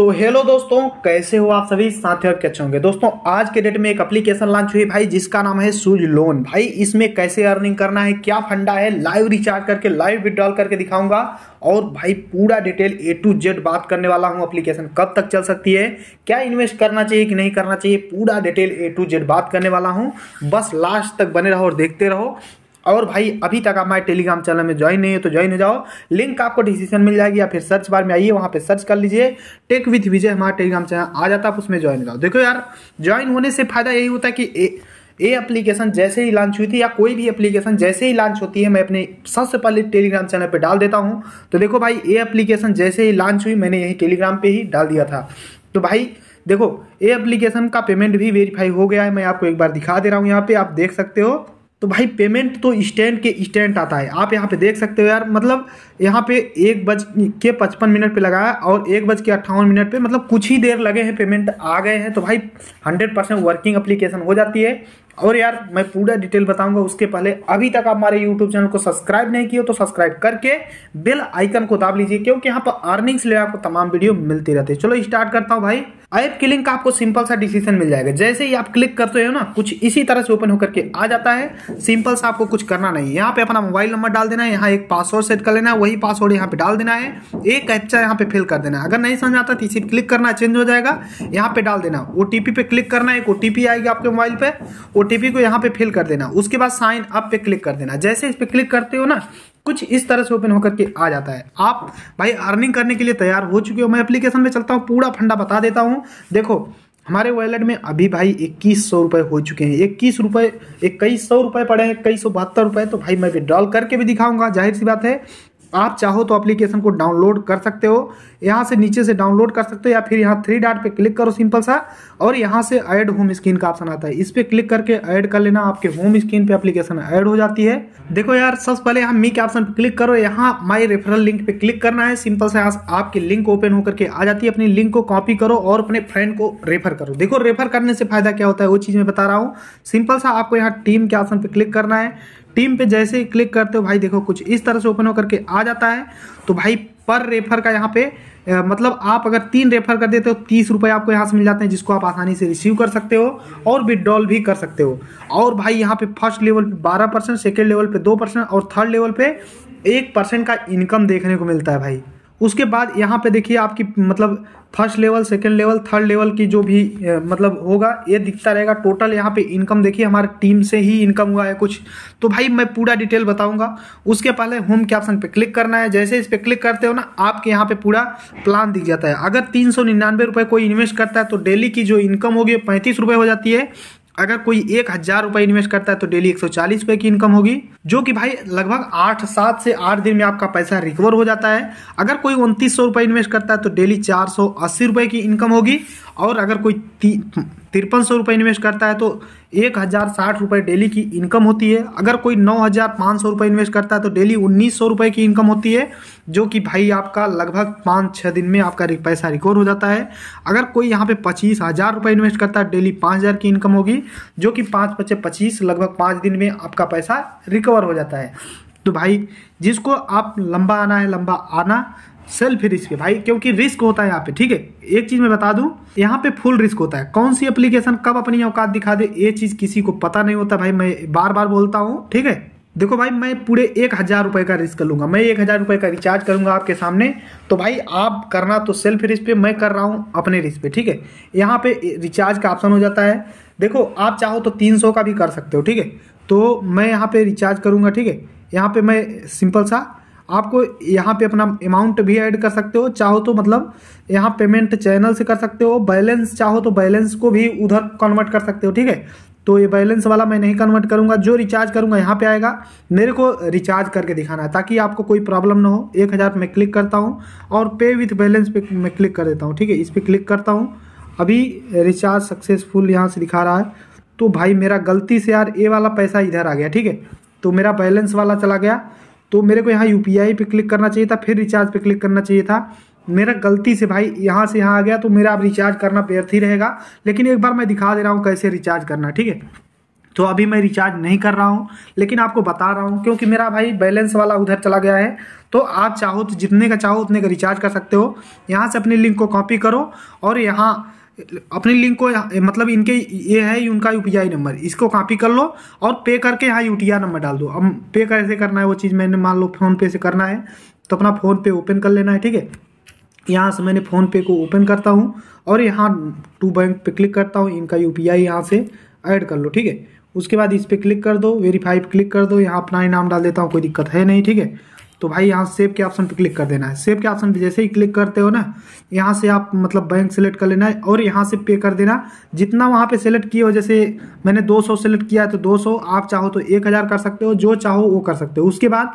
तो हेलो दोस्तों कैसे हो आप सभी साथ ही कैसे होंगे दोस्तों आज के डेट में एक एप्लीकेशन लॉन्च हुई भाई जिसका नाम है सूज लोन भाई इसमें कैसे अर्निंग करना है क्या फंडा है लाइव रिचार्ज करके लाइव विड्रॉल करके दिखाऊंगा और भाई पूरा डिटेल ए टू जेड बात करने वाला हूं एप्लीकेशन कब तक चल सकती है क्या इन्वेस्ट करना चाहिए कि नहीं करना चाहिए पूरा डिटेल ए टू जेड बात करने वाला हूँ बस लास्ट तक बने रहो और देखते रहो और भाई अभी तक आप हमारे टेलीग्राम चैनल में ज्वाइन नहीं है तो ज्वाइन हो जाओ लिंक आपको डिस्क्रिप्शन मिल जाएगी या फिर सर्च बार में आइए वहाँ पे सर्च कर लीजिए टेक विथ विजय हमारा टेलीग्राम चैनल आ जाता है उसमें ज्वाइन हो जाओ देखो यार ज्वाइन होने से फायदा यही होता है कि ए, ये एप्लीकेशन जैसे ही लॉन्च हुई थी या कोई भी एप्लीकेशन जैसे ही लॉन्च होती है मैं अपने सबसे पहले टेलीग्राम चैनल पे डाल देता हूँ तो देखो भाई ये एप्लीकेशन जैसे ही लॉन्च हुई मैंने यही टेलीग्राम पे ही डाल दिया था तो भाई देखो ये एप्लीकेशन का पेमेंट भी वेरीफाई हो गया है मैं आपको एक बार दिखा दे रहा हूँ यहाँ पे आप देख सकते हो तो भाई पेमेंट तो स्टैंड के स्टैंड आता है आप यहाँ पे देख सकते हो यार मतलब यहाँ पे एक बज के पचपन मिनट पे लगाया और एक बज के अट्ठावन मिनट पे मतलब कुछ ही देर लगे हैं पेमेंट आ गए हैं तो भाई हंड्रेड परसेंट वर्किंग अप्लीकेशन हो जाती है और यार मैं पूरा डिटेल बताऊंगा उसके पहले अभी तक आप हमारे यूट्यूब चैनल को सब्सक्राइब नहीं किया तो सब्सक्राइब करके बेल आइकन को दाब लीजिए क्योंकि यहाँ पर अर्निंग्स ले आपको तमाम वीडियो मिलती रहती है चलो स्टार्ट करता हूँ भाई ऐप लिंक का आपको सिंपल सा डिसीजन मिल जाएगा जैसे ही आप क्लिक करते हो ना कुछ इसी तरह से ओपन होकर के आ जाता है सिंपल सा आपको कुछ करना नहीं यहाँ पे अपना मोबाइल नंबर डाल देना है यहाँ एक पासवर्ड सेट कर लेना है वही पासवर्ड यहाँ पे डाल देना है एक कैप्चा यहाँ पे फिल कर देना है अगर नहीं समझ आता तो इसी क्लिक करना चेंज हो जाएगा यहाँ पे डाल देना ओ पे क्लिक करना है एक ओ आएगी आपके मोबाइल पे ओ को यहाँ पे फिल कर देना उसके बाद साइन अप पे क्लिक कर देना जैसे इस पर क्लिक करते हो ना कुछ इस तरह से ओपन होकर के आ जाता है आप भाई अर्निंग करने के लिए तैयार हो चुके हो मैं एप्लीकेशन में चलता हूँ पूरा फंडा बता देता हूँ देखो हमारे वॉलेट में अभी भाई इक्कीस सौ रुपये हो चुके हैं इक्कीस रुपये इक्कीस सौ रुपये पड़े हैं इक्कीस सौ बहत्तर रुपये तो भाई मैं विड्रॉल करके भी दिखाऊंगा जाहिर सी बात है आप चाहो तो एप्लीकेशन को डाउनलोड कर सकते हो यहाँ से नीचे से डाउनलोड कर सकते हो या फिर यहाँ थ्री डॉट पे क्लिक करो सिंपल सा और यहाँ से ऐड होम स्क्रीन का ऑप्शन आता है इस पर क्लिक करके ऐड कर लेना आपके होम स्क्रीन पे एप्लीकेशन ऐड हो जाती है देखो यार सबसे पहले यहाँ मी के ऑप्शन पे क्लिक करो यहाँ माई रेफरल लिंक पे क्लिक करना है सिंपल से यहाँ आपकी लिंक ओपन होकर के आ जाती है अपनी लिंक को कॉपी करो और अपने फ्रेंड को रेफर करो देखो रेफर करने से फायदा क्या होता है वो चीज़ मैं बता रहा हूँ सिंपल सा आपको यहाँ टीम के ऑप्शन पर क्लिक करना है टीम पे जैसे ही क्लिक करते हो भाई देखो कुछ इस तरह से ओपन होकर के आ जाता है तो भाई पर रेफर का यहाँ पे मतलब आप अगर तीन रेफर कर देते हो तीस रुपये आपको यहाँ से मिल जाते हैं जिसको आप आसानी से रिसीव कर सकते हो और विड्रॉल भी कर सकते हो और भाई यहाँ पे फर्स्ट लेवल पे बारह परसेंट सेकेंड लेवल पे दो परसेंट और थर्ड लेवल पे एक परसेंट का इनकम देखने को मिलता है भाई उसके बाद यहाँ पे देखिए आपकी मतलब first level second level third level की जो भी मतलब होगा ये दिखता रहेगा टोटल यहाँ पे इनकम देखिए हमारे टीम से ही इनकम हुआ है कुछ तो भाई मैं पूरा डिटेल बताऊंगा उसके पहले होम के ऑप्शन पे क्लिक करना है जैसे इस पर क्लिक करते हो ना आपके यहाँ पे पूरा प्लान दिख जाता है अगर तीन सौ निन्यानवे रुपये कोई इन्वेस्ट करता है तो डेली की जो इनकम होगी पैंतीस रुपये हो जाती है अगर कोई एक हज़ार रुपये इन्वेस्ट करता है तो डेली एक सौ चालीस रुपये की इनकम होगी जो कि भाई लगभग आठ सात से आठ दिन में आपका पैसा रिकवर हो जाता है अगर कोई उनतीस सौ रुपये इन्वेस्ट करता है तो डेली चार सौ अस्सी रुपये की इनकम होगी और अगर कोई तिरपन सौ रुपये इन्वेस्ट करता है तो एक हज़ार साठ रुपये डेली की इनकम होती है अगर कोई नौ हज़ार पाँच सौ रुपये इन्वेस्ट करता है तो डेली उन्नीस सौ रुपये की इनकम होती है जो कि भाई आपका लगभग पाँच छः दिन में आपका पैसा रिकवर हो जाता है अगर कोई यहाँ पे पच्चीस हज़ार रुपये इन्वेस्ट करता है डेली पाँच हज़ार की इनकम होगी जो कि पाँच पच्चे पच्चीस लगभग पाँच दिन में आपका पैसा रिकवर हो जाता है तो भाई जिसको आप लंबा आना है लंबा आना सेल्फ रिस्क है भाई क्योंकि रिस्क होता है यहाँ पे ठीक है एक चीज मैं बता दूं यहाँ पे फुल रिस्क होता है कौन सी एप्लीकेशन कब अपनी औकात दिखा दे ये चीज किसी को पता नहीं होता भाई मैं बार बार बोलता हूँ ठीक है देखो भाई मैं पूरे एक हज़ार रुपये का रिस्क लूंगा मैं एक हज़ार रुपये का रिचार्ज करूँगा आपके सामने तो भाई आप करना तो सेल्फ रिस्क पे मैं कर रहा हूँ अपने रिस्क पे ठीक है यहाँ पे रिचार्ज का ऑप्शन हो जाता है देखो आप चाहो तो तीन सौ का भी कर सकते हो ठीक है तो मैं यहाँ पे रिचार्ज करूंगा ठीक है यहाँ पे मैं सिंपल सा आपको यहाँ पे अपना अमाउंट भी ऐड कर सकते हो चाहो तो मतलब यहाँ पेमेंट चैनल से कर सकते हो बैलेंस चाहो तो बैलेंस को भी उधर कन्वर्ट कर सकते हो ठीक है तो ये बैलेंस वाला मैं नहीं कन्वर्ट करूंगा जो रिचार्ज करूँगा यहाँ पे आएगा मेरे को रिचार्ज करके दिखाना है ताकि आपको कोई प्रॉब्लम ना हो एक हज़ार मैं क्लिक करता हूँ और पे विथ बैलेंस पे मैं क्लिक कर देता हूँ ठीक है इस पर क्लिक करता हूँ अभी रिचार्ज सक्सेसफुल यहाँ से दिखा रहा है तो भाई मेरा गलती से यार ये वाला पैसा इधर आ गया ठीक है तो मेरा बैलेंस वाला चला गया तो मेरे को यहाँ यू पे क्लिक करना चाहिए था फिर रिचार्ज पे क्लिक करना चाहिए था मेरा गलती से भाई यहाँ से यहाँ आ गया तो मेरा अब रिचार्ज करना व्यर्थ ही रहेगा लेकिन एक बार मैं दिखा दे रहा हूँ कैसे रिचार्ज करना ठीक है तो अभी मैं रिचार्ज नहीं कर रहा हूँ लेकिन आपको बता रहा हूँ क्योंकि मेरा भाई बैलेंस वाला उधर चला गया है तो आप चाहो तो जितने का चाहो उतने का रिचार्ज कर सकते हो यहाँ से अपने लिंक को कॉपी करो और यहाँ अपने लिंक को मतलब इनके ये है उनका यू नंबर इसको कॉपी कर लो और पे करके यहाँ यू नंबर डाल दो अब पे कैसे करना है वो चीज़ मैंने मान लो फ़ोनपे से करना है तो अपना फ़ोनपे ओपन कर लेना है ठीक है यहाँ से मैंने फ़ोनपे को ओपन करता हूँ और यहाँ टू बैंक पे क्लिक करता हूँ इनका यू पी आई यहाँ से ऐड कर लो ठीक है उसके बाद इस पर क्लिक कर दो वेरीफाई क्लिक कर दो यहाँ अपना ही नाम डाल देता हूँ कोई दिक्कत है नहीं ठीक है तो भाई यहाँ सेव के ऑप्शन पर क्लिक कर देना है सेव के ऑप्शन पर जैसे ही क्लिक करते हो ना यहाँ से आप मतलब बैंक सेलेक्ट कर लेना है और यहाँ से पे कर देना जितना वहाँ पे सेलेक्ट किया हो जैसे मैंने 200 सेलेक्ट किया है तो 200 आप चाहो तो 1000 कर सकते हो जो चाहो वो कर सकते हो उसके बाद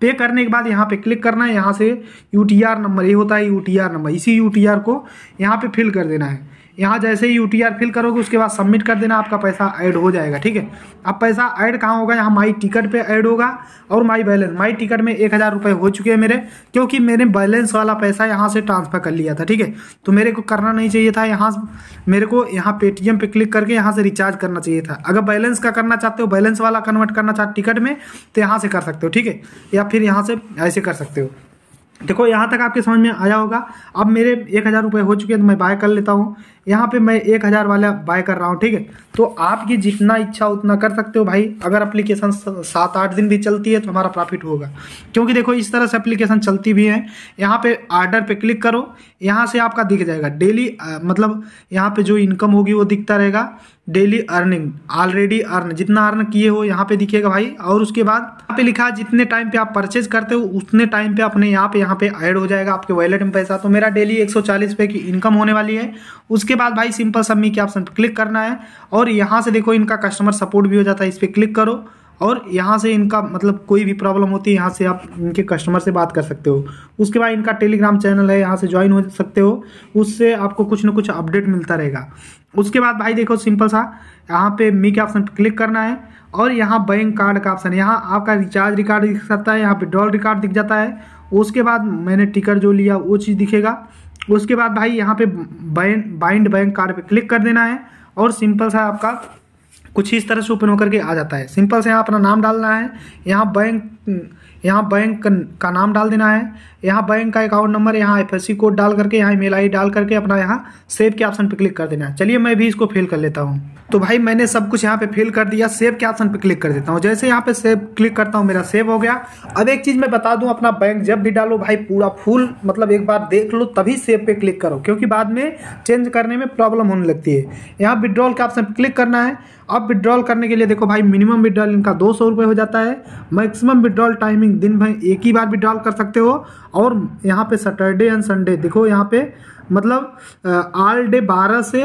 पे करने के बाद यहाँ पे क्लिक करना है यहाँ से यू नंबर ये होता है यू नंबर इसी यू को यहाँ पर फिल कर देना है यहाँ जैसे ही यू फिल करोगे उसके बाद सबमिट कर देना आपका पैसा ऐड हो जाएगा ठीक है अब पैसा ऐड कहाँ होगा यहाँ माई टिकट पे ऐड होगा और माई बैलेंस माई टिकट में एक हज़ार रुपये हो चुके हैं मेरे क्योंकि मैंने बैलेंस वाला पैसा यहाँ से ट्रांसफ़र कर लिया था ठीक है तो मेरे को करना नहीं चाहिए था यहाँ मेरे को यहाँ पेटीएम पर क्लिक करके यहाँ से रिचार्ज करना चाहिए था अगर बैलेंस का करना चाहते हो बैलेंस वाला कन्वर्ट करना चाहते टिकट में तो यहाँ से कर सकते हो ठीक है या फिर यहाँ से ऐसे कर सकते हो देखो यहाँ तक आपके समझ में आया होगा अब मेरे एक हज़ार रुपये हो चुके हैं तो मैं बाय कर लेता हूँ यहाँ पे मैं एक हज़ार वाला बाय कर रहा हूँ ठीक है तो आपकी जितना इच्छा उतना कर सकते हो भाई अगर एप्लीकेशन सात आठ दिन भी चलती है तो हमारा प्रॉफिट होगा क्योंकि देखो इस तरह से एप्लीकेशन चलती भी है यहाँ पे आर्डर पे क्लिक करो यहाँ से आपका दिख जाएगा डेली मतलब यहाँ पे जो इनकम होगी वो दिखता रहेगा डेली अर्निंग ऑलरेडी अर्न जितना अर्न किए हो यहाँ पे दिखेगा भाई और उसके बाद यहाँ पे लिखा जितने टाइम पे आप परचेज करते हो उतने टाइम पे अपने यहाँ पे यहाँ पे ऐड हो जाएगा आपके वॉलेट में पैसा तो मेरा डेली 140 रुपए की इनकम होने वाली है उसके उसके बाद भाई सिंपल सबमिट के ऑप्शन पर क्लिक करना है और यहाँ से देखो इनका कस्टमर सपोर्ट भी हो जाता है इस पर क्लिक करो और यहाँ से इनका मतलब कोई भी प्रॉब्लम होती है यहाँ से आप इनके कस्टमर से बात कर सकते हो उसके बाद इनका टेलीग्राम चैनल है यहाँ से ज्वाइन हो सकते हो उससे आपको कुछ ना कुछ अपडेट मिलता रहेगा उसके बाद भाई देखो सिंपल सा यहाँ पे मी के ऑप्शन पर क्लिक करना है और यहाँ बैंक कार्ड का ऑप्शन यहाँ आपका रिचार्ज रिकार्ड दिख सकता है यहाँ पे रिकार्ड दिख जाता है उसके बाद मैंने टिकट जो लिया वो चीज़ दिखेगा उसके बाद भाई यहाँ पे बाइंड बैंक कार्ड पे क्लिक कर देना है और सिंपल सा आपका कुछ इस तरह से ओपन होकर के आ जाता है सिंपल से यहाँ अपना नाम डालना है यहाँ बैंक यहाँ बैंक का नाम डाल देना है यहाँ बैंक का अकाउंट नंबर यहाँ एफ कोड डाल करके यहाँ ईमेल आई डाल करके अपना यहाँ सेव के ऑप्शन पर क्लिक कर देना चलिए मैं भी इसको फिल कर लेता हूँ तो भाई मैंने सब कुछ यहाँ पे फिल कर दिया सेव के ऑप्शन पे क्लिक कर देता हूँ जैसे यहाँ पे सेव क्लिक करता हूँ मेरा सेव हो गया अब एक चीज़ मैं बता दूँ अपना बैंक जब भी डालो भाई पूरा फुल मतलब एक बार देख लो तभी सेव पे क्लिक करो क्योंकि बाद में चेंज करने में प्रॉब्लम होने लगती है यहाँ विड्रॉल के ऑप्शन पर क्लिक करना है अब विड्रॉल करने के लिए देखो भाई मिनिमम विड्रॉल इनका दो सौ हो जाता है मैक्सिमम विड्रॉल टाइमिंग दिन भर एक ही बार विड्रॉल कर सकते हो और यहाँ पे सैटरडे एंड संडे देखो यहाँ पे मतलब ऑल डे बारह से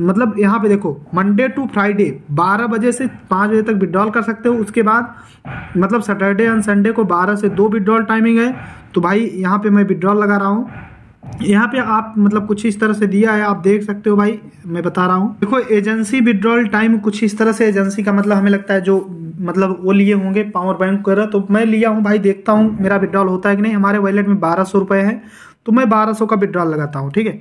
मतलब यहाँ पे देखो मंडे टू फ्राइडे 12 बजे से 5 बजे तक विड्रॉल कर सकते हो उसके बाद मतलब सैटरडे एंड संडे को 12 से दो विड्रॉल टाइमिंग है तो भाई यहाँ पे मैं विड्रॉल लगा रहा हूँ यहाँ पे आप मतलब कुछ इस तरह से दिया है आप देख सकते हो भाई मैं बता रहा हूँ देखो एजेंसी विड्रॉल टाइम कुछ इस तरह से एजेंसी का मतलब हमें लगता है जो मतलब वो लिए होंगे पावर बैंक वगैरह तो मैं लिया हूँ भाई देखता हूँ मेरा विड्रॉल होता है कि नहीं हमारे वॉलेट में बारह सौ रुपए है तो मैं बारह सौ का विड्रॉल लगाता हूँ ठीक है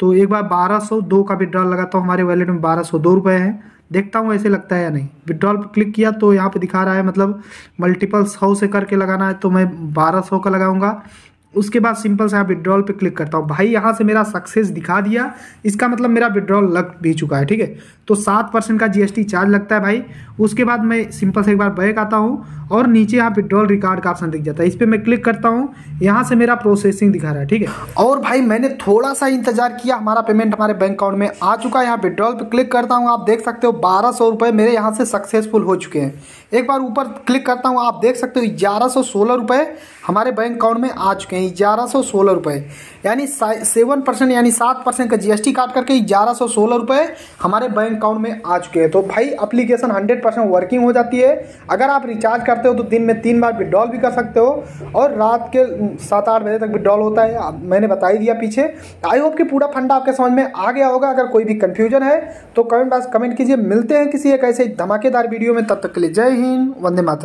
तो एक बार बारह सौ दो का विड्रॉल लगाता हूँ हमारे वॉलेट में बारह सौ दो रुपए है देखता हूँ ऐसे लगता है या नहीं विड्रॉल पर क्लिक किया तो यहाँ पे दिखा रहा है मतलब मल्टीपल सौ से करके लगाना है तो मैं बारह सौ का लगाऊंगा उसके बाद सिंपल से आप विड्रॉल पे क्लिक करता हूँ भाई यहाँ से मेरा सक्सेस दिखा दिया इसका मतलब मेरा विड्रॉल लग भी चुका है ठीक है तो सात परसेंट का जीएसटी चार्ज लगता है भाई उसके बाद मैं सिंपल से एक बार बैक आता हूँ और नीचे यहाँ विड्रॉल रिकार्ड का ऑप्शन दिख जाता है इस पर मैं क्लिक करता हूँ यहाँ से मेरा प्रोसेसिंग दिखा रहा है ठीक है और भाई मैंने थोड़ा सा इंतजार किया हमारा पेमेंट हमारे बैंक अकाउंट में आ चुका है यहाँ विड्रॉल पर क्लिक करता हूँ आप देख सकते हो बारह सौ रुपये मेरे यहाँ से सक्सेसफुल हो चुके हैं एक बार ऊपर क्लिक करता हूँ आप देख सकते हो ग्यारह सौ सोलह रुपये हमारे बैंक अकाउंट में आ चुके हैं ग्यारह सौ सोलह रुपये यानी सेवन परसेंट यानी सात परसेंट का जीएसटी काट करके ग्यारह सौ सोलह रुपये हमारे बैंक अकाउंट में आ चुके हैं तो भाई अप्लीकेशन हंड्रेड परसेंट वर्किंग हो जाती है अगर आप रिचार्ज कर करते हो तो दिन में तीन बार विड्रॉल भी कर सकते हो और रात के सात आठ बजे तक विड्रॉल होता है मैंने बता ही दिया पीछे आई होप कि पूरा फंडा आपके समझ में आ गया होगा अगर कोई भी कन्फ्यूजन है तो कमेंट बॉक्स कमेंट कीजिए मिलते हैं किसी एक ऐसे धमाकेदार वीडियो में तब तक के लिए जय हिंद वंदे माता